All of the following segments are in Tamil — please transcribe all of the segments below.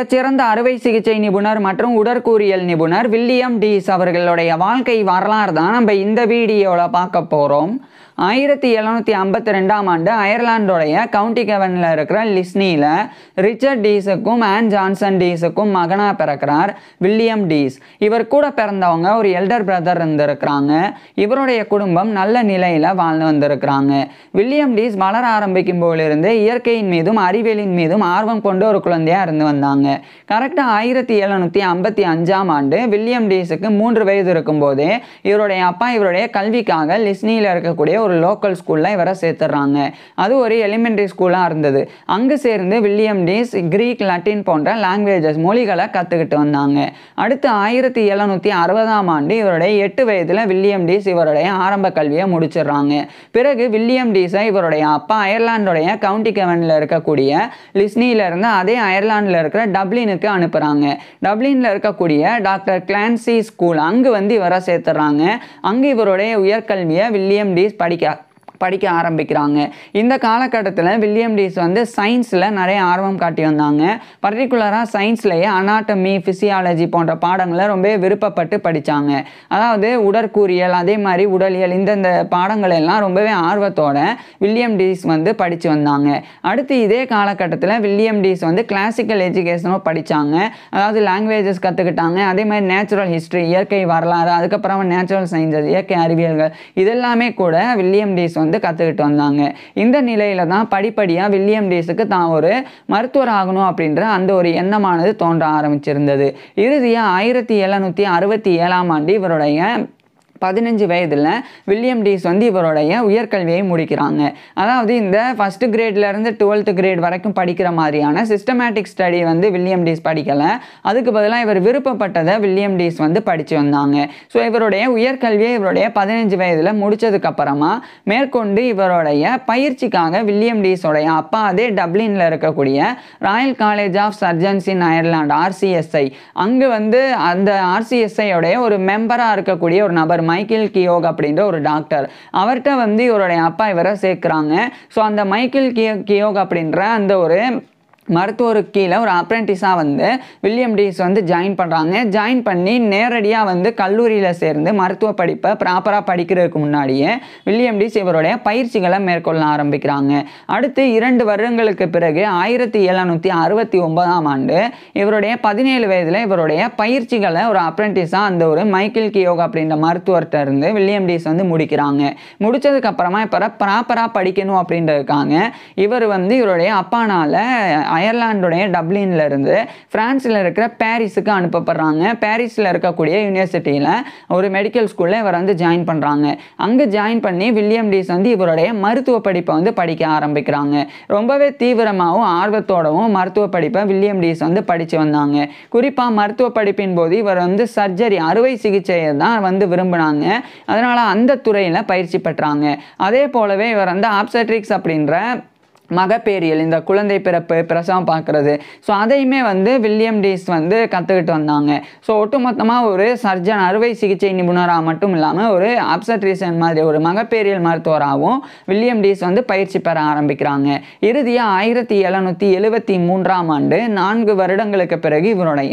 மிகச்சிறந்த அறுவை சிகிச்சை நிபுணர் மற்றும் உடற்கூறியல் நிபுணர் வில்லியம் டீஸ் அவர்களுடைய வாழ்க்கை வரலாறு தான் நம்ம இந்த வீடியோவில் பார்க்க போகிறோம் ஆயிரத்தி எழுநூற்றி ஐம்பத்தி ரெண்டாம் ஆண்டு அயர்லாண்டோடைய கவுண்டி கெவனில் இருக்கிற லிஸ்னியில் ரிச்சர்ட் டீஸுக்கும் ஆன் ஜான்சன் டீஸுக்கும் மகனாக பிறக்கிறார் வில்லியம் டீஸ் இவர் கூட பிறந்தவங்க ஒரு எல்டர் பிரதர் இருந்திருக்கிறாங்க இவருடைய குடும்பம் நல்ல நிலையில் வாழ்ந்து வந்திருக்கிறாங்க வில்லியம் டீஸ் வளர ஆரம்பிக்கும் போலிருந்து இயற்கையின் மீதும் அறிவியலின் மீதும் ஆர்வம் கொண்டு ஒரு குழந்தையாக இருந்து வந்தாங்க கரெக்டாக ஆயிரத்தி எழுநூற்றி ஐம்பத்தி அஞ்சாம் ஆண்டு வில்லியம் டீஸுக்கு மூன்று வயது இருக்கும்போதே இவருடைய அப்பா இவருடைய கல்விக்காக லிஸ்னியில் இருக்கக்கூடிய ஒரு ஒரு லோக்கல் ஸ்கூலில் இவரை சேர்த்துடுறாங்க அது ஒரு எலிமெண்ட்ரி ஸ்கூலாக இருந்தது அங்கே சேர்ந்து வில்லியம் டீஸ் கிரீக் லட்டின் போன்ற லாங்குவேஜஸ் மொழிகளை கற்றுக்கிட்டு வந்தாங்க அடுத்து ஆயிரத்தி எழுநூற்றி அறுபதாம் ஆண்டு இவருடைய எட்டு வயதில் வில்லியம் டீஸ் இவருடைய ஆரம்ப கல்வியை முடிச்சிடுறாங்க பிறகு வில்லியம் டீஸை இவருடைய அப்பா அயர்லாண்டுடைய கவுண்டி கெவனில் இருக்கக்கூடிய லிஸ்னியிலிருந்து அதே அயர்லாண்டில் இருக்கிற டப்ளினுக்கு அனுப்புகிறாங்க டப்ளினில் இருக்கக்கூடிய டாக்டர் கிளான்சி ஸ்கூல் அங்கே வந்து இவரை சேர்த்துறாங்க அங்கே இவருடைய உயர்கல்வியை வில்லியம் டீஸ் படி क्या படிக்க ஆரம்பிக்கிறாங்க இந்த காலகட்டத்தில் வில்லியம் டீஸ் வந்து சயின்ஸில் நிறைய ஆர்வம் காட்டி வந்தாங்க பர்டிகுலராக சயின்ஸ்லேயே அனாட்டமி ஃபிசியாலஜி போன்ற பாடங்களை ரொம்ப விருப்பப்பட்டு படித்தாங்க அதாவது உடற்கூறியல் அதே மாதிரி உடலியல் இந்தந்த பாடங்கள் எல்லாம் ரொம்பவே ஆர்வத்தோட வில்லியம் டீஸ் வந்து படித்து வந்தாங்க அடுத்து இதே காலகட்டத்தில் வில்லியம் டீஸ் வந்து கிளாசிக்கல் எஜுகேஷனும் படித்தாங்க அதாவது லாங்குவேஜஸ் கற்றுக்கிட்டாங்க அதே மாதிரி நேச்சுரல் ஹிஸ்ட்ரி இயற்கை வரலாறு அதுக்கப்புறம் நேச்சுரல் சயின்ஸஸ் இயற்கை அறிவியல்கள் இதெல்லாமே கூட வில்லியம் டீஸ் வந்து வந்து கற்றுக்கிட்டு வந்தாங்க இந்த நிலையில் தான் படிப்படியாக வில்லியம் டேஸுக்கு தான் ஒரு மருத்துவர் ஆகணும் அப்படின்ற அந்த ஒரு எண்ணமானது தோன்ற ஆரம்பிச்சிருந்தது இறுதியாக ஆயிரத்தி எழுநூற்றி அறுபத்தி ஏழாம் ஆண்டு இவருடைய பதினஞ்சு வயதில் வில்லியம் டீஸ் வந்து இவருடைய உயர்கல்வியை முடிக்கிறாங்க அதாவது இந்த ஃபஸ்ட்டு கிரேட்லேருந்து டுவெல்த்து கிரேட் வரைக்கும் படிக்கிற மாதிரியான சிஸ்டமேட்டிக் ஸ்டடி வந்து வில்லியம் டீஸ் படிக்கலை அதுக்கு பதிலாக இவர் விருப்பப்பட்டதை வில்லியம் டீஸ் வந்து படித்து வந்தாங்க ஸோ இவருடைய உயர்கல்வியை இவருடைய பதினஞ்சு வயதில் முடித்ததுக்கப்புறமா மேற்கொண்டு இவருடைய பயிற்சிக்காக வில்லியம் டீஸோடைய அப்பா அதே டப்ளினில் இருக்கக்கூடிய Royal College of Surgeons in Ireland RCSI அங்கே வந்து அந்த ஆர்சிஎஸ்ஐயோடைய ஒரு மெம்பராக இருக்கக்கூடிய ஒரு நபர் மைக்கேல் கியோக் அப்படின்ற ஒரு டாக்டர் அவர்கிட்ட வந்து இவருடைய அப்பா இவரை சேர்க்குறாங்க ஸோ அந்த மைக்கேல் கியோ கியோக் அப்படின்ற அந்த ஒரு மருத்துவருக்கு கீழே ஒரு அப்ரெண்டிஸாக வந்து வில்லியம் டீஸ் வந்து ஜாயின் பண்ணுறாங்க ஜாயின் பண்ணி நேரடியாக வந்து கல்லூரியில் சேர்ந்து மருத்துவ படிப்பை ப்ராப்பராக படிக்கிறதுக்கு முன்னாடியே வில்லியம் டீஸ் இவருடைய பயிற்சிகளை மேற்கொள்ள ஆரம்பிக்கிறாங்க அடுத்து இரண்டு வருடங்களுக்கு பிறகு ஆயிரத்தி எழுநூற்றி அறுபத்தி ஒன்பதாம் ஆண்டு இவருடைய பதினேழு வயதில் இவருடைய பயிற்சிகளை ஒரு அப்ரெண்டிஸாக அந்த ஒரு மைக்கேல் கியோக் அப்படின்ற மருத்துவர்கிட்ட இருந்து வில்லியம் டீஸ் வந்து முடிக்கிறாங்க முடித்ததுக்கப்புறமா இப்போ ப்ராப்பராக படிக்கணும் அப்படின்றதுக்காங்க இவர் வந்து இவருடைய அப்பானால் அயர்லாண்டுடைய டப்ளின்ல இருந்து பிரான்ஸில் இருக்கிற பாரிஸுக்கு அனுப்பப்படுறாங்க பாரிஸில் இருக்கக்கூடிய யூனிவர்சிட்டியில் ஒரு மெடிக்கல் ஸ்கூலில் இவர் வந்து ஜாயின் பண்ணுறாங்க அங்கே ஜாயின் பண்ணி வில்லியம் டீஸ் வந்து இவருடைய மருத்துவ படிப்பை வந்து படிக்க ஆரம்பிக்கிறாங்க ரொம்பவே தீவிரமாகவும் ஆர்வத்தோடவும் மருத்துவ படிப்பை வில்லியம் டீஸ் வந்து படித்து வந்தாங்க குறிப்பாக மருத்துவ படிப்பின் போது இவர் வந்து சர்ஜரி அறுவை சிகிச்சையை தான் வந்து விரும்பினாங்க அதனால் அந்த துறையில் பயிற்சி பெற்றாங்க அதே போலவே இவர் வந்து ஆப்சட்ரிக்ஸ் அப்படின்ற மகப்பேரியல் இந்த குழந்தை பிறப்பு பிரசவம் பார்க்குறது ஸோ அதையுமே வந்து வில்லியம் டீஸ் வந்து கற்றுக்கிட்டு வந்தாங்க ஸோ ஒட்டுமொத்தமாக ஒரு சர்ஜன் அறுவை சிகிச்சை நிபுணராக மட்டும் இல்லாமல் ஒரு அப்சட்ரிசன் மாதிரி ஒரு மகப்பேரியல் மருத்துவராகவும் வில்லியம் டீஸ் வந்து பயிற்சி பெற ஆரம்பிக்கிறாங்க இறுதியாக ஆயிரத்தி எழுநூற்றி எழுபத்தி மூன்றாம் ஆண்டு நான்கு வருடங்களுக்கு பிறகு இவருடைய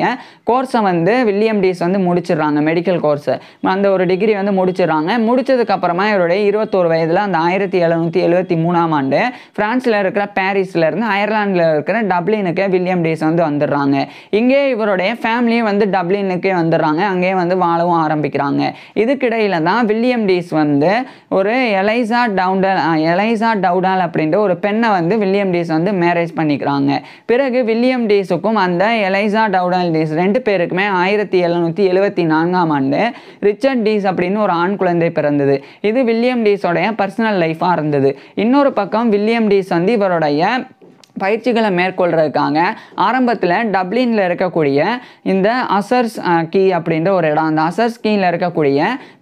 கோர்ஸை வந்து வில்லியம் டீஸ் வந்து முடிச்சிடுறாங்க மெடிக்கல் கோர்ஸை அந்த ஒரு டிகிரி வந்து முடிச்சிடுறாங்க முடித்ததுக்கப்புறமா இவருடைய இருபத்தோரு வயதில் அந்த ஆயிரத்தி எழுநூற்றி எழுபத்தி மூணாம் ஆண்டு ஃப்ரான்ஸில் இருக்கிற பாரிஸ்ல இருந்து அயர்லாண்டில் இருக்கிற டப்ளினுக்கு வில்லியம் டேஸ் வந்து வந்துடுறாங்க இங்கே இவருடைய ஃபேமிலியும் வந்து டப்ளினுக்கே வந்துடுறாங்க அங்கேயே வந்து வாழவும் ஆரம்பிக்கிறாங்க இதுக்கிடையில் தான் வில்லியம் டேஸ் வந்து ஒரு எலைசா டவுண்டல் எலைசா டவுடால் அப்படின்ற ஒரு பெண்ணை வந்து வில்லியம் டேஸ் வந்து மேரேஜ் பண்ணிக்கிறாங்க பிறகு வில்லியம் டேஸுக்கும் அந்த எலைசா டவுடால் டேஸ் ரெண்டு பேருக்குமே ஆயிரத்தி எழுநூற்றி எழுவத்தி நான்காம் ஆண்டு ரிச்சர்ட் டீஸ் அப்படின்னு ஒரு ஆண் குழந்தை பிறந்தது இது வில்லியம் டீஸோடைய பர்சனல் லைஃபாக இருந்தது இன்னொரு பக்கம் வில்லியம் டீஸ் வந்து வரிவரோடைய பயிற்சிகளை மேற்கொள்றதுக்காக ஆரம்பத்தில் டப்ளினில் இருக்கக்கூடிய இந்த அசர்ஸ் கீ அப்படின்ற ஒரு இடம் அந்த அசர்ஸ் கீயில் இருக்கக்கூடிய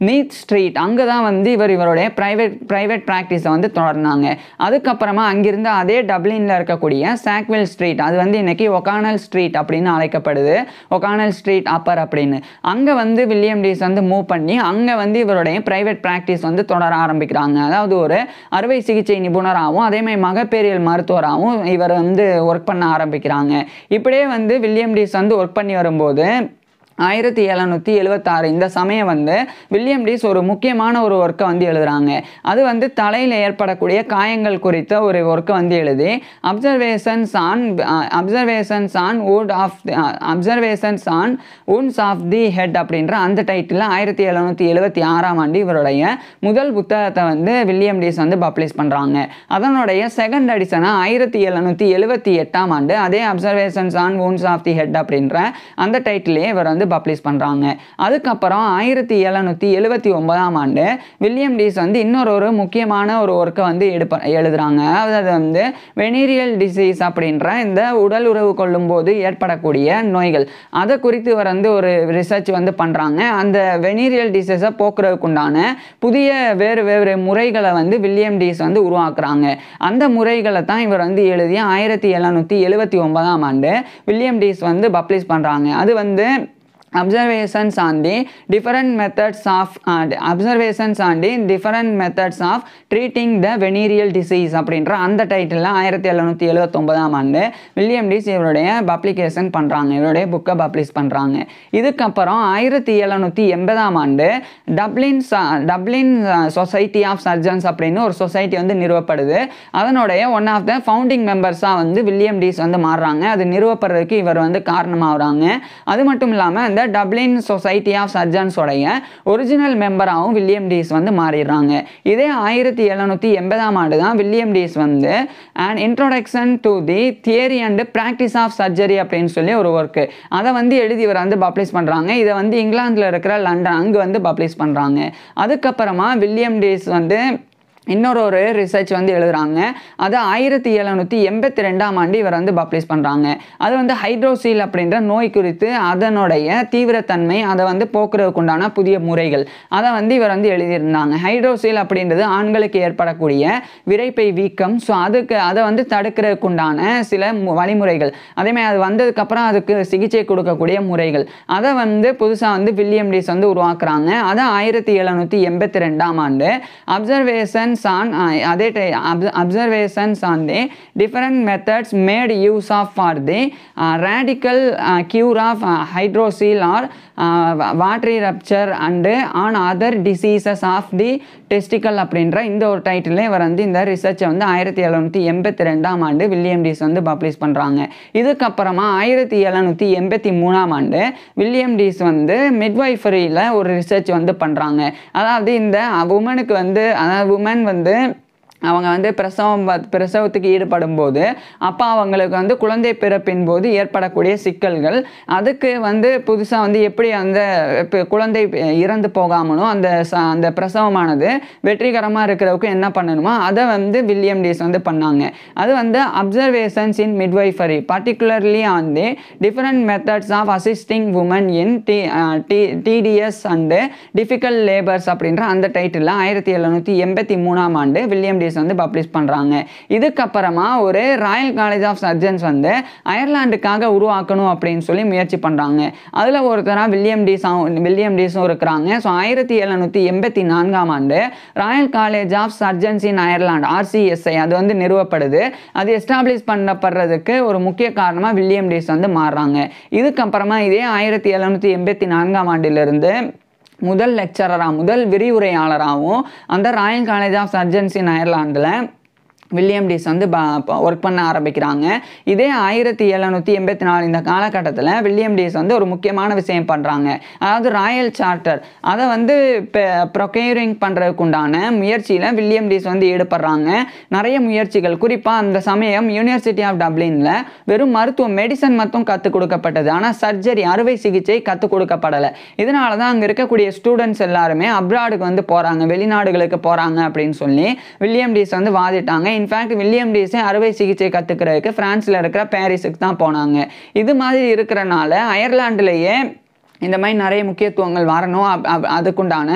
நீத் ஸ்ட்ரீட் அங்கே தான் வந்து இவர் இவருடைய ப்ரைவேட் ப்ரைவேட் ப்ராக்டிஸை வந்து தொடர்ந்தாங்க அதுக்கப்புறமா அங்கிருந்து அதே டப்ளினில் இருக்கக்கூடிய சாக்வெல் ஸ்ட்ரீட் அது வந்து இன்றைக்கி ஒகானல் ஸ்ட்ரீட் அப்படின்னு அழைக்கப்படுது ஒகானல் ஸ்ட்ரீட் அப்பர் அப்படின்னு அங்கே வந்து வில்லியம் டீஸ் வந்து மூவ் பண்ணி அங்கே வந்து இவருடைய ப்ரைவேட் ப்ராக்டிஸ் வந்து தொடர ஆரம்பிக்கிறாங்க அதாவது ஒரு அறுவை சிகிச்சை நிபுணராகவும் அதேமாதிரி மகப்பேரியல் மருத்துவராகவும் இவர் இவர் வந்து ஒர்க் பண்ண ஆரம்பிக்கிறாங்க இப்படியே வந்து வில்லியம் டீஸ் வந்து ஒர்க் பண்ணி வரும்போது ஆயிரத்தி எழுநூற்றி எழுபத்தாறு இந்த சமயம் வந்து வில்லியம் டீஸ் ஒரு முக்கியமான ஒரு ஒர்க்கை வந்து எழுதுறாங்க அது வந்து தலையில் ஏற்படக்கூடிய காயங்கள் குறித்த ஒரு ஒர்க்கை வந்து எழுதி observations on observations on wound of observations on wounds of the head அப்படின்ற அந்த டைட்டில் ஆயிரத்தி எழுநூற்றி எழுபத்தி ஆறாம் ஆண்டு இவருடைய முதல் புத்தகத்தை வந்து வில்லியம் டீஸ் வந்து பப்ளிஷ் பண்ணுறாங்க அதனுடைய செகண்ட் அடிஷனாக ஆயிரத்தி எழுநூற்றி எழுபத்தி எட்டாம் ஆண்டு அதே observations on wounds of the head அப்படின்ற அந்த டைட்டிலே இவர் வந்து வந்து பப்ளிஷ் பண்ணுறாங்க அதுக்கப்புறம் ஆயிரத்தி எழுநூற்றி எழுபத்தி ஒன்பதாம் ஆண்டு வில்லியம் டீஸ் வந்து இன்னொரு ஒரு முக்கியமான ஒரு ஒர்க்கை வந்து எடுப்ப எழுதுகிறாங்க அது வந்து வெனீரியல் டிசீஸ் அப்படின்ற இந்த உடல் உறவு கொள்ளும்போது ஏற்படக்கூடிய நோய்கள் அதை குறித்து வந்து ஒரு ரிசர்ச் வந்து பண்ணுறாங்க அந்த வெனீரியல் டிசீஸை போக்குறதுக்குண்டான புதிய வேறு வேறு முறைகளை வந்து வில்லியம் டீஸ் வந்து உருவாக்குறாங்க அந்த முறைகளை தான் இவர் வந்து எழுதிய ஆயிரத்தி எழுநூற்றி எழுபத்தி ஒன்பதாம் ஆண்டு வில்லியம் டீஸ் வந்து பப்ளிஷ் பண்ணுறாங்க அது வந்து observations on the different methods of uh, observations on the different methods of treating the venereal disease அப்படின்ற அந்த டைட்டில் ஆயிரத்தி எழுநூற்றி எழுபத்தொம்பதாம் ஆண்டு வில்லியம் டிஸ் இவருடைய பப்ளிகேஷன் பண்ணுறாங்க இவருடைய புக்கை பப்ளிஷ் பண்ணுறாங்க இதுக்கப்புறம் ஆயிரத்தி எழுநூற்றி எண்பதாம் ஆண்டு Dublin Dublin Society of Surgeons அப்படின்னு ஒரு சொசைட்டி வந்து நிறுவப்படுது அதனுடைய ஒன் ஆஃப் த ஃபவுண்டிங் மெம்பர்ஸாக வந்து வில்லியம் டிஸ் வந்து மாறுறாங்க அது நிறுவப்படுறதுக்கு இவர் வந்து காரணமாகறாங்க அது மட்டும் இல்லாமல் அந்த டப்ளின் சொசைட்டி ஆஃப் சர்ஜன்ஸோடைய ஒரிஜினல் மெம்பராகவும் வில்லியம் டீஸ் வந்து மாறிடுறாங்க இதே ஆயிரத்தி எழுநூற்றி எண்பதாம் ஆண்டு தான் வில்லியம் டீஸ் வந்து an introduction to the theory and practice of surgery அப்படின்னு சொல்லி ஒரு ஒர்க்கு அதை வந்து எழுதி இவர் வந்து பப்ளிஷ் பண்ணுறாங்க இதை வந்து இங்கிலாந்தில் இருக்கிற லண்டன் அங்கே வந்து பப்ளிஷ் பண்ணுறாங்க அதுக்கப்புறமா வில்லியம் டேஸ் வந்து இன்னொரு ஒரு ரிசர்ச் வந்து எழுதுறாங்க அது ஆயிரத்தி எழுநூற்றி எண்பத்தி ரெண்டாம் ஆண்டு இவர் வந்து பப்ளிஷ் பண்ணுறாங்க அது வந்து ஹைட்ரோசீல் அப்படின்ற நோய் குறித்து அதனுடைய தீவிரத்தன்மை அதை வந்து போக்குறதுக்கு உண்டான புதிய முறைகள் அதை வந்து இவர் வந்து எழுதியிருந்தாங்க ஹைட்ரோசீல் அப்படின்றது ஆண்களுக்கு ஏற்படக்கூடிய விரைப்பை வீக்கம் ஸோ அதுக்கு அதை வந்து தடுக்கிறதுக்கு உண்டான சில வழிமுறைகள் அதேமாதிரி அது வந்ததுக்கப்புறம் அதுக்கு சிகிச்சை கொடுக்கக்கூடிய முறைகள் அதை வந்து புதுசாக வந்து வில்லியம் டிஸ் வந்து உருவாக்குறாங்க அதை ஆயிரத்தி எழுநூற்றி எண்பத்தி ரெண்டாம் ஆண்டு அப்சர்வேஷன் Uh, observations on அதே observations on the different methods made use of for the radical cure of hydrocele or watery rupture and on other diseases of the testicle அப்படின்ற இந்த ஒரு டைட்டிலே இவர் வந்து இந்த ரிசர்ச்சை வந்து ஆயிரத்தி எழுநூற்றி எண்பத்தி ரெண்டாம் ஆண்டு வில்லியம் டிஸ் வந்து பப்ளிஷ் பண்ணுறாங்க இதுக்கப்புறமா ஆயிரத்தி எழுநூற்றி எண்பத்தி மூணாம் ஆண்டு வில்லியம் டிஸ் வந்து மிட்வைஃபரியில் ஒரு ரிசர்ச் வந்து பண்ணுறாங்க அதாவது இந்த உமனுக்கு uh, வந்து அதாவது உமன் வந்து அவங்க வந்து பிரசவம் பிரசவத்துக்கு ஈடுபடும் போது அப்போ அவங்களுக்கு வந்து குழந்தை பிறப்பின் போது ஏற்படக்கூடிய சிக்கல்கள் அதுக்கு வந்து புதுசாக வந்து எப்படி அந்த குழந்தை இறந்து போகாமலும் அந்த அந்த பிரசவமானது வெற்றிகரமாக இருக்கிறவுக்கு என்ன பண்ணணுமோ அதை வந்து வில்லியம் டேஸ் வந்து பண்ணாங்க அது வந்து observations in midwifery particularly on the different methods of assisting women in t t tedious and difficult labours அப்படின்ற அந்த டைட்டிலில் ஆயிரத்தி எழுநூற்றி எண்பத்தி மூணாம் ஆண்டு வில்லியம் டேஸ் ஸ்டடீஸ் வந்து பப்ளிஷ் பண்ணுறாங்க இதுக்கப்புறமா ஒரு ராயல் காலேஜ் ஆஃப் சர்ஜன்ஸ் வந்து அயர்லாண்டுக்காக உருவாக்கணும் அப்படின்னு சொல்லி முயற்சி பண்ணுறாங்க அதில் ஒருத்தராக வில்லியம் டீஸாக வில்லியம் டீஸும் இருக்கிறாங்க ஸோ ஆயிரத்தி எழுநூற்றி எண்பத்தி நான்காம் ஆண்டு Royal College of Surgeons in Ireland RCSI அது வந்து நிறுவப்படுது அது எஸ்டாப்ளிஷ் பண்ணப்படுறதுக்கு ஒரு முக்கிய காரணமாக வில்லியம் டீஸ் வந்து மாறுறாங்க இதுக்கப்புறமா இதே ஆயிரத்தி எழுநூற்றி எண்பத்தி நான்காம் ஆண்டிலிருந்து முதல் லெக்சரராக முதல் விரிவுரையாளராகவும் அந்த Royal College of Surgeons in William Dease வந்து ஒர்க் பண்ண ஆரம்பிக்கிறாங்க இதே ஆயிரத்தி எழுநூற்றி எண்பத்தி நாலு இந்த காலகட்டத்தில் வில்லியம் டீஸ் வந்து ஒரு முக்கியமான விஷயம் பண்ணுறாங்க அதாவது ராயல் சார்ட்டர் அதை வந்து ப்ரொக்யூரிங் பண்ணுறதுக்கு உண்டான முயற்சியில் வில்லியம் டீஸ் வந்து ஈடுபடுறாங்க நிறைய முயற்சிகள் குறிப்பாக அந்த சமயம் யூனிவர்சிட்டி ஆஃப் டப்ளினில் வெறும் மருத்துவம் மெடிசன் மட்டும் கற்றுக் கொடுக்கப்பட்டது ஆனால் சர்ஜரி அறுவை சிகிச்சை கற்றுக் கொடுக்கப்படலை இதனால தான் அங்கே இருக்கக்கூடிய ஸ்டூடெண்ட்ஸ் எல்லாருமே அப்ராடுக்கு வந்து போகிறாங்க வெளிநாடுகளுக்கு போகிறாங்க அப்படின்னு சொல்லி வில்லியம் டீஸ் வந்து வாதிட்டாங்க இன்ஃபேக்ட் வில்லியம் டீஸே அறுவை சிகிச்சை கற்றுக்கிறதுக்கு ஃப்ரான்ஸில் இருக்கிற பாரிஸுக்கு தான் போனாங்க இது மாதிரி இருக்கிறனால அயர்லாண்டுலேயே இந்த மாதிரி நிறைய முக்கியத்துவங்கள் வரணும் அதுக்குண்டான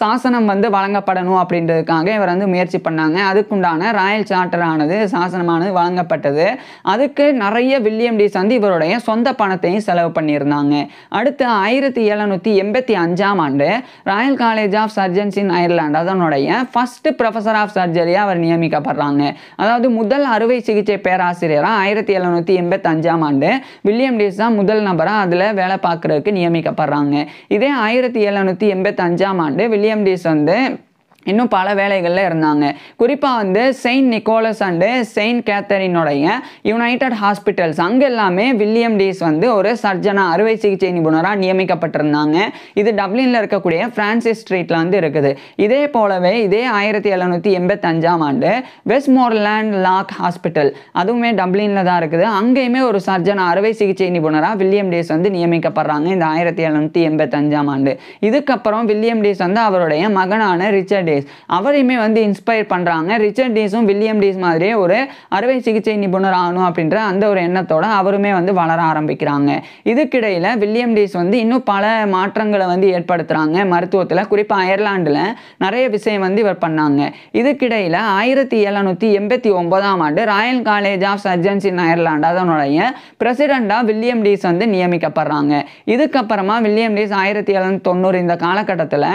சாசனம் வந்து வழங்கப்படணும் அப்படின்றதுக்காக இவர் வந்து முயற்சி பண்ணாங்க அதுக்குண்டான ராயல் சார்ட்டரானது சாசனமானது வழங்கப்பட்டது அதுக்கு நிறைய வில்லியம் டி சந்தி இவருடைய சொந்த பணத்தையும் செலவு பண்ணியிருந்தாங்க அடுத்து ஆயிரத்தி எழுநூற்றி எண்பத்தி அஞ்சாம் ஆண்டு Royal College of Surgeons in Ireland அதனுடைய ஃபர்ஸ்ட் ப்ரொஃபஸர் ஆஃப் சர்ஜரியாக அவர் நியமிக்கப்படுறாங்க அதாவது முதல் அறுவை சிகிச்சை பேராசிரியராக ஆயிரத்தி எழுநூற்றி எண்பத்தஞ்சாம் ஆண்டு வில்லியம் டிஸ் தான் முதல் நபராக அதில் வேலை பார்க்குறதுக்கு நியமிக்க பாதிக்கப்படுறாங்க இதே ஆயிரத்தி எழுநூற்றி எண்பத்தஞ்சாம் ஆண்டு வில்லியம் டீஸ் வந்து இன்னும் பல வேலைகளில் இருந்தாங்க குறிப்பாக வந்து செயின்ட் நிக்கோலஸ் அண்டு செயின்ட் கேத்தரினுடைய யுனைடெட் ஹாஸ்பிட்டல்ஸ் அங்கே எல்லாமே வில்லியம் டீஸ் வந்து ஒரு சர்ஜனாக அறுவை சிகிச்சை நிபுணராக நியமிக்கப்பட்டிருந்தாங்க இது டப்ளினில் இருக்கக்கூடிய ஃப்ரான்சிஸ் ஸ்ட்ரீட்டில் வந்து இருக்குது இதே போலவே இதே ஆயிரத்தி எழுநூற்றி எண்பத்தஞ்சாம் ஆண்டு வெஸ்ட்மோர்லேண்ட் லாக் ஹாஸ்பிட்டல் அதுவுமே டப்ளினில் தான் இருக்குது அங்கேயுமே ஒரு சர்ஜன் அறுவை சிகிச்சை நிபுணராக வில்லியம் டேஸ் வந்து நியமிக்கப்படுறாங்க இந்த ஆயிரத்தி எழுநூற்றி எண்பத்தஞ்சாம் ஆண்டு இதுக்கப்புறம் வில்லியம் டேஸ் வந்து அவருடைய மகனான ரிச்சர்ட் டேஸ் அவரையுமே வந்து இன்ஸ்பயர் பண்ணுறாங்க ரிச்சர்ட் டீஸும் வில்லியம் டீஸ் மாதிரியே ஒரு அறுவை சிகிச்சை நிபுணர் ஆகணும் அப்படின்ற அந்த ஒரு எண்ணத்தோட அவருமே வந்து வளர ஆரம்பிக்கிறாங்க இதுக்கிடையில் வில்லியம் டீஸ் வந்து இன்னும் பல மாற்றங்களை வந்து ஏற்படுத்துகிறாங்க மருத்துவத்தில் குறிப்பாக அயர்லாண்டில் நிறைய விஷயம் வந்து இவர் பண்ணாங்க இதுக்கிடையில் ஆயிரத்தி எழுநூற்றி எண்பத்தி ஒன்பதாம் ஆண்டு Royal College of Surgeons in Ireland அதனுடைய பிரசிடெண்டாக வில்லியம் டீஸ் வந்து நியமிக்கப்படுறாங்க இதுக்கப்புறமா வில்லியம் டீஸ் ஆயிரத்தி எழுநூத்தி தொண்ணூறு இந்த காலகட்டத்தில்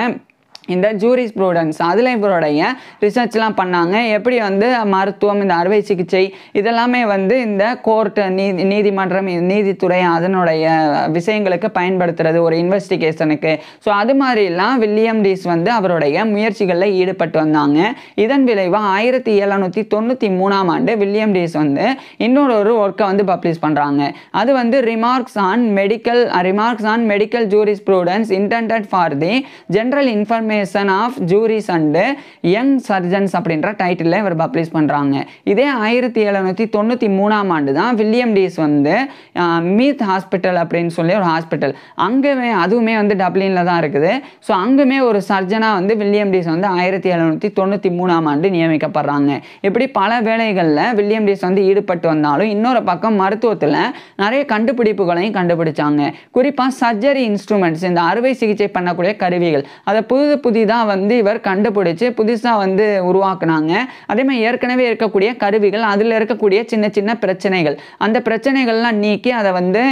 இந்த ஜூரிஸ் ப்ரூடன்ஸ் அதில் இவருடைய ரிசர்ச்லாம் பண்ணாங்க எப்படி வந்து மருத்துவம் இந்த அறுவை சிகிச்சை இதெல்லாமே வந்து இந்த கோர்ட்டு நீதி நீதிமன்றம் நீதித்துறை அதனுடைய விஷயங்களுக்கு பயன்படுத்துறது ஒரு இன்வெஸ்டிகேஷனுக்கு ஸோ அது மாதிரிலாம் வில்லியம் டீஸ் வந்து அவருடைய முயற்சிகளில் ஈடுபட்டு வந்தாங்க இதன் விளைவாக ஆயிரத்தி எழுநூற்றி தொண்ணூற்றி மூணாம் ஆண்டு வில்லியம் டீஸ் வந்து இன்னொரு ஒரு ஒர்க்கை வந்து பப்ளிஷ் பண்ணுறாங்க அது வந்து remarks on medical remarks on medical jurisprudence intended for the general information association of juries and young surgeons அப்படின்ற டைட்டிலில் இவர் பப்ளிஷ் பண்ணுறாங்க இதே ஆயிரத்தி எழுநூற்றி தொண்ணூற்றி மூணாம் ஆண்டு தான் வில்லியம் டீஸ் வந்து மீத் ஹாஸ்பிட்டல் அப்படின்னு சொல்லி ஒரு ஹாஸ்பிட்டல் அங்கேயுமே அதுவுமே வந்து டப்ளினில் தான் இருக்குது ஸோ அங்குமே ஒரு சர்ஜனாக வந்து வில்லியம் டீஸ் வந்து ஆயிரத்தி எழுநூற்றி தொண்ணூற்றி மூணாம் ஆண்டு நியமிக்கப்படுறாங்க இப்படி பல வேலைகளில் வில்லியம் டீஸ் வந்து ஈடுபட்டு வந்தாலும் இன்னொரு பக்கம் மருத்துவத்தில் நிறைய கண்டுபிடிப்புகளையும் கண்டுபிடிச்சாங்க குறிப்பாக சர்ஜரி இன்ஸ்ட்ருமெண்ட்ஸ் இந்த அறுவை சிகிச்சை பண்ணக்கூடிய கருவிகள் அதை புது புதிதாக வந்து இவர் கண்டுபிடிச்சி புதுசாக வந்து உருவாக்குனாங்க அதே மாதிரி ஏற்கனவே இருக்கக்கூடிய கருவிகள் அதில் இருக்கக்கூடிய சின்ன சின்ன பிரச்சனைகள் அந்த பிரச்சனைகள்லாம் நீக்கி அதை வந்து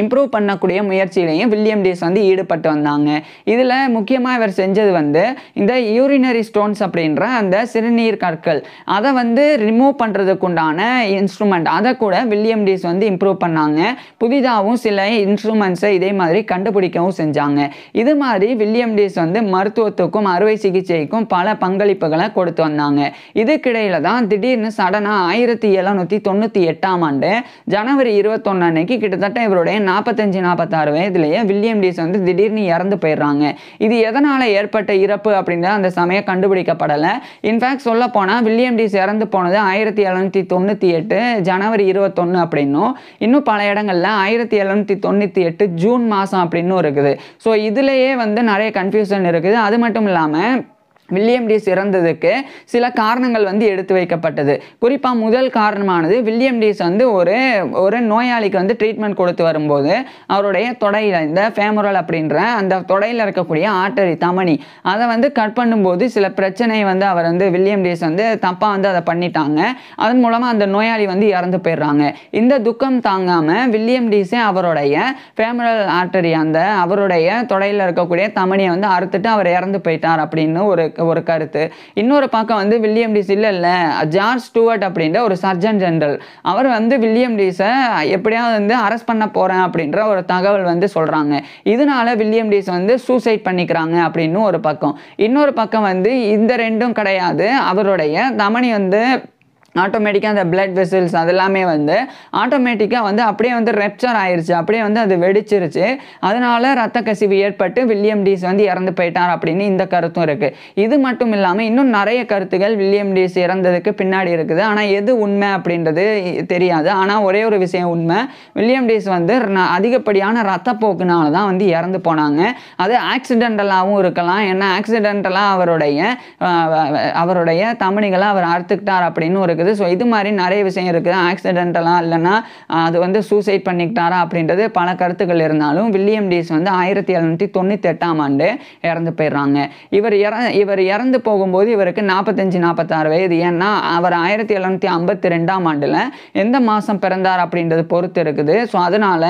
இம்ப்ரூவ் பண்ணக்கூடிய முயற்சியிலையும் வில்லியம் டேஸ் வந்து ஈடுபட்டு வந்தாங்க இதில் முக்கியமாக இவர் செஞ்சது வந்து இந்த யூரினரி ஸ்டோன்ஸ் அப்படின்ற அந்த சிறுநீர் கற்கள் அதை வந்து ரிமூவ் பண்ணுறதுக்குண்டான இன்ஸ்ட்ருமெண்ட் அதை கூட வில்லியம் டேஸ் வந்து இம்ப்ரூவ் பண்ணாங்க புதிதாகவும் சில இன்ஸ்ட்ருமெண்ட்ஸை இதே மாதிரி கண்டுபிடிக்கவும் செஞ்சாங்க இது மாதிரி வில்லியம் டேஸ் வந்து மருத்துவத்துக்கும் அறுவை சிகிச்சைக்கும் பல பங்களிப்புகளை கொடுத்து வந்தாங்க இதுக்கிடையில் தான் திடீர்னு சடனாக ஆயிரத்தி எழுநூற்றி தொண்ணூற்றி எட்டாம் ஆண்டு ஜனவரி இருபத்தொன்னு அன்னைக்கு கிட்டத்தட்ட இவருடைய வயது நாற்பத்தஞ்சு நாற்பத்தாறு வயதுலேயே வில்லியம் டீஸ் வந்து திடீர்னு இறந்து போயிடுறாங்க இது எதனால் ஏற்பட்ட இறப்பு அப்படின்றத அந்த சமயம் கண்டுபிடிக்கப்படலை இன்ஃபேக்ட் சொல்ல போனால் வில்லியம் டீஸ் இறந்து போனது ஆயிரத்தி எழுநூற்றி தொண்ணூற்றி எட்டு ஜனவரி இருபத்தொன்று அப்படின்னும் இன்னும் பல இடங்களில் ஆயிரத்தி எழுநூற்றி தொண்ணூற்றி எட்டு ஜூன் மாதம் அப்படின்னும் இருக்குது ஸோ இதுலேயே வந்து நிறைய கன்ஃபியூஷன் இருக்குது அது மட்டும் இல்லாமல் வில்லியம் டீஸ் இறந்ததுக்கு சில காரணங்கள் வந்து எடுத்து வைக்கப்பட்டது குறிப்பாக முதல் காரணமானது வில்லியம் டீஸ் வந்து ஒரு ஒரு நோயாளிக்கு வந்து ட்ரீட்மெண்ட் கொடுத்து வரும்போது அவருடைய தொடையில் இந்த ஃபேமரல் அப்படின்ற அந்த தொடையில் இருக்கக்கூடிய ஆட்டரி தமணி அதை வந்து கட் பண்ணும்போது சில பிரச்சனை வந்து அவர் வந்து வில்லியம் டீஸ் வந்து தப்பாக வந்து அதை பண்ணிட்டாங்க அதன் மூலமாக அந்த நோயாளி வந்து இறந்து போயிடுறாங்க இந்த துக்கம் தாங்காமல் வில்லியம் டீஸே அவருடைய ஃபேமரல் ஆர்டரி அந்த அவருடைய தொடையில் இருக்கக்கூடிய தமணியை வந்து அறுத்துட்டு அவர் இறந்து போயிட்டார் அப்படின்னு ஒரு ஒரு கருத்து இன்னொரு பக்கம் வந்து வில்லியம் டீஸ் இல்லை இல்லை ஜார்ஜ் ஸ்டூவர்ட் அப்படின்ற ஒரு சர்ஜன் ஜென்ரல் அவர் வந்து வில்லியம் டீஸை எப்படியாவது வந்து அரெஸ்ட் பண்ண போகிறேன் அப்படின்ற ஒரு தகவல் வந்து சொல்கிறாங்க இதனால வில்லியம் டீஸ் வந்து சூசைட் பண்ணிக்கிறாங்க அப்படின்னு ஒரு பக்கம் இன்னொரு பக்கம் வந்து இந்த ரெண்டும் கிடையாது அவருடைய தமனி வந்து ஆட்டோமேட்டிக்காக அந்த பிளட் வெசல்ஸ் அதெல்லாமே வந்து ஆட்டோமேட்டிக்காக வந்து அப்படியே வந்து ரெப்சர் ஆயிடுச்சு அப்படியே வந்து அது வெடிச்சிருச்சு அதனால் ரத்த கசிவு ஏற்பட்டு வில்லியம் டீஸ் வந்து இறந்து போயிட்டார் அப்படின்னு இந்த கருத்தும் இருக்குது இது மட்டும் இல்லாமல் இன்னும் நிறைய கருத்துக்கள் வில்லியம் டீஸ் இறந்ததுக்கு பின்னாடி இருக்குது ஆனால் எது உண்மை அப்படின்றது தெரியாது ஆனால் ஒரே ஒரு விஷயம் உண்மை வில்லியம் டீஸ் வந்து அதிகப்படியான ரத்தப்போக்குனால தான் வந்து இறந்து போனாங்க அது ஆக்சிடென்டலாகவும் இருக்கலாம் ஏன்னா ஆக்சிடென்டலாக அவருடைய அவருடைய தமணிகளை அவர் அறுத்துக்கிட்டார் அப்படின்னு ஒரு இருக்குது ஸோ இது மாதிரி நிறைய விஷயம் இருக்குது ஆக்சிடென்டலாக இல்லைனா அது வந்து சூசைட் பண்ணிக்கிட்டாரா அப்படின்றது பல கருத்துக்கள் இருந்தாலும் வில்லியம் டீஸ் வந்து ஆயிரத்தி எழுநூற்றி தொண்ணூற்றி எட்டாம் ஆண்டு இறந்து போயிடுறாங்க இவர் இற இவர் இறந்து போகும்போது இவருக்கு நாற்பத்தஞ்சு நாற்பத்தாறு வயது ஏன்னா அவர் ஆயிரத்தி எழுநூற்றி ஐம்பத்தி ரெண்டாம் ஆண்டில் எந்த மாதம் பிறந்தார் அப்படின்றது பொறுத்து இருக்குது ஸோ அதனால்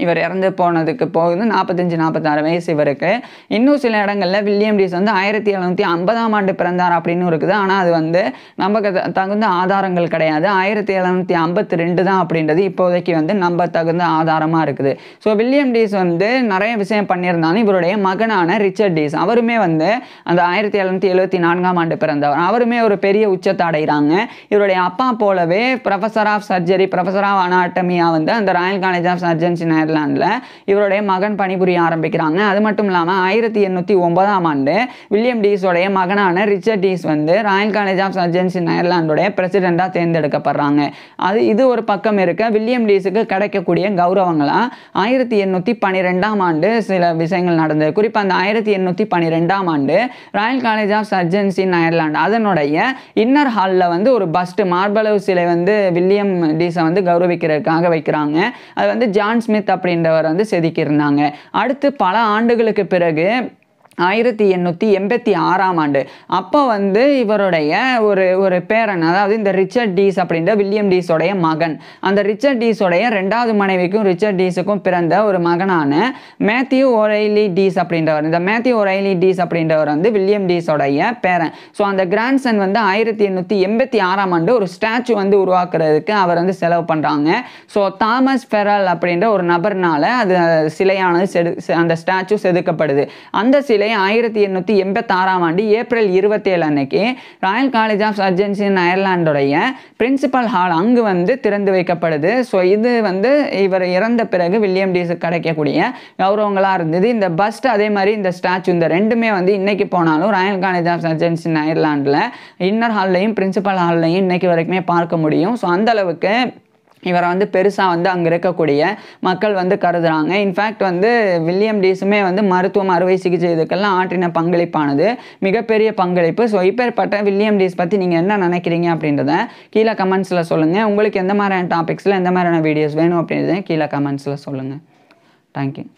இவர் இறந்து போனதுக்கு போகுது நாற்பத்தஞ்சு நாற்பத்தாறு வயசு இவருக்கு இன்னும் சில இடங்களில் வில்லியம் டீஸ் வந்து ஆயிரத்தி எழுநூற்றி ஐம்பதாம் ஆண்டு பிறந்தார் அப்படின்னு இருக்குது ஆனால் அது வந்து நமக்கு தகுந்த ஆதாரங்கள் கிடையாது ஆயிரத்தி எழுநூற்றி ஐம்பத்தி ரெண்டு தான் அப்படின்றது இப்போதைக்கு வந்து நம்ப தகுந்த ஆதாரமாக இருக்குது ஸோ வில்லியம் டீஸ் வந்து நிறைய விஷயம் பண்ணியிருந்தாலும் இவருடைய மகனான ரிச்சர்ட் டீஸ் அவருமே வந்து அந்த ஆயிரத்தி எழுநூற்றி எழுபத்தி நான்காம் ஆண்டு பிறந்தவர் அவருமே ஒரு பெரிய உச்சத்தை அடைகிறாங்க இவருடைய அப்பா போலவே professor of surgery professor of அனாட்டமியாக வந்து அந்த ராயல் காலேஜ் ஆஃப் சர்ஜன்ஸ் நெதர்லாண்டில் இவருடைய மகன் பணிபுரிய ஆரம்பிக்கிறாங்க அது மட்டும் இல்லாமல் ஆயிரத்தி எண்ணூற்றி ஒன்பதாம் ஆண்டு வில்லியம் டீஸோடைய மகனான ரிச்சர்ட் டீஸ் வந்து Royal College of Surgeons in அயர்லாண்டுடைய பிரசிடெண்ட்டாக தேர்ந்தெடுக்கப்படுறாங்க அது இது ஒரு பக்கம் இருக்க வில்லியம் டீஸுக்கு கிடைக்கக்கூடிய கௌரவங்களாக ஆயிரத்தி எண்ணூற்றி பன்னிரெண்டாம் ஆண்டு சில விஷயங்கள் நடந்தது குறிப்பாக அந்த ஆயிரத்தி எண்ணூற்றி பன்னிரெண்டாம் ஆண்டு Royal College of Surgeons in Ireland அதனுடைய இன்னர் ஹாலில் வந்து ஒரு பஸ்ட்டு மார்பளவு சிலை வந்து வில்லியம் டீஸை வந்து கௌரவிக்கிறதுக்காக வைக்கிறாங்க அது வந்து ஜான் ஸ்மித் அப்படின்றவர் வந்து செதுக்கியிருந்தாங்க அடுத்து பல ஆண்டுகளுக்கு பிறகு ஆயிரத்தி எண்ணூற்றி எண்பத்தி ஆறாம் ஆண்டு அப்போ வந்து இவருடைய ஒரு ஒரு பேரன் அதாவது இந்த ரிச்சர்ட் டீஸ் அப்படின்ற வில்லியம் டீஸோடைய மகன் அந்த ரிச்சர்ட் டீஸோடைய ரெண்டாவது மனைவிக்கும் ரிச்சர்ட் டீஸுக்கும் பிறந்த ஒரு மகனான மேத்யூ ஒரைலி டீஸ் அப்படின்றவர் இந்த மேத்யூ ஒரைலி டீஸ் அப்படின்றவர் வந்து வில்லியம் டீஸோடைய பேரன் ஸோ அந்த கிராண்ட்சன் வந்து ஆயிரத்தி எண்ணூற்றி எண்பத்தி ஆறாம் ஆண்டு ஒரு ஸ்டாச்சு வந்து உருவாக்குறதுக்கு அவர் வந்து செலவு பண்ணுறாங்க ஸோ தாமஸ் ஃபெரல் அப்படின்ற ஒரு நபர்னால அது சிலையானது செடு அந்த ஸ்டாச்சு செதுக்கப்படுது அந்த சிலை ஆயிரத்தி எண்ணூற்றி எண்பத்தாறாம் ஆண்டு ஏப்ரல் இருபத்தேழு அன்னைக்கு Royal College of Surgeons in அயர்லாண்டோடைய பிரின்சிபல் ஹால் அங்கு வந்து திறந்து வைக்கப்படுது ஸோ இது வந்து இவர் இறந்த பிறகு வில்லியம் டிஸு கிடைக்கக்கூடிய கௌரவங்களாக இருந்தது இந்த பஸ்ட் அதே மாதிரி இந்த ஸ்டாச்சு இந்த ரெண்டுமே வந்து இன்னைக்கு போனாலும் Royal College of Surgeons in அயர்லாண்டில் இன்னர் ஹால்லையும் பிரின்சிபல் ஹால்லையும் இன்னைக்கு வரைக்குமே பார்க்க முடியும் ஸோ அந்தளவுக்கு இவரை வந்து பெருசாக வந்து அங்கே இருக்கக்கூடிய மக்கள் வந்து கருதுகிறாங்க இன்ஃபேக்ட் வந்து வில்லியம் டீஸுமே வந்து மருத்துவம் அறுவை சிகிச்சை இதுக்கெல்லாம் ஆற்றின பங்களிப்பானது மிகப்பெரிய பங்களிப்பு ஸோ இப்பேற்பட்ட வில்லியம் டீஸ் பற்றி நீங்கள் என்ன நினைக்கிறீங்க அப்படின்றத கீழே கமெண்ட்ஸில் சொல்லுங்கள் உங்களுக்கு எந்த மாதிரியான டாபிக்ஸில் எந்த மாதிரியான வீடியோஸ் வேணும் அப்படின்றத கீழே கமெண்ட்ஸில் சொல்லுங்கள் தேங்க்யூ